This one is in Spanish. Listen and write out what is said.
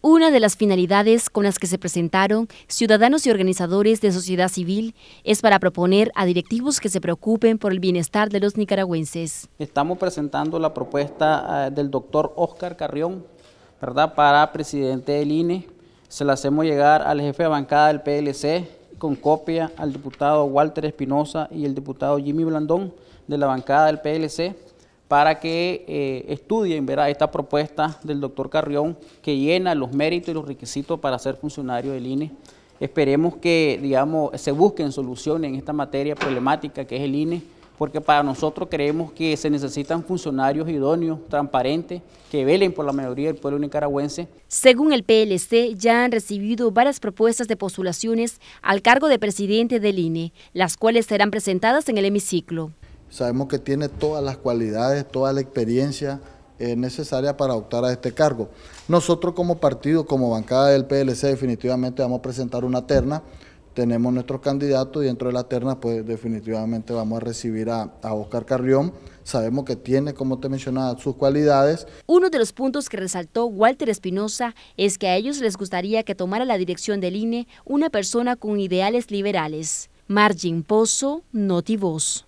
Una de las finalidades con las que se presentaron ciudadanos y organizadores de sociedad civil es para proponer a directivos que se preocupen por el bienestar de los nicaragüenses. Estamos presentando la propuesta eh, del doctor Oscar Carrión, ¿verdad? Para presidente del INE. Se la hacemos llegar al jefe de bancada del PLC con copia al diputado Walter Espinosa y el diputado Jimmy Blandón de la bancada del PLC para que eh, estudien verá esta propuesta del doctor Carrión que llena los méritos y los requisitos para ser funcionario del INE. Esperemos que digamos, se busquen soluciones en esta materia problemática que es el INE, porque para nosotros creemos que se necesitan funcionarios idóneos, transparentes, que velen por la mayoría del pueblo nicaragüense. Según el PLC, ya han recibido varias propuestas de postulaciones al cargo de presidente del INE, las cuales serán presentadas en el hemiciclo. Sabemos que tiene todas las cualidades, toda la experiencia eh, necesaria para optar a este cargo. Nosotros como partido, como bancada del PLC, definitivamente vamos a presentar una terna. Tenemos nuestros candidatos y dentro de la terna, pues definitivamente vamos a recibir a, a Oscar Carrión. Sabemos que tiene, como te mencionaba, sus cualidades. Uno de los puntos que resaltó Walter Espinosa es que a ellos les gustaría que tomara la dirección del INE una persona con ideales liberales. Margin Pozo, Notivoz.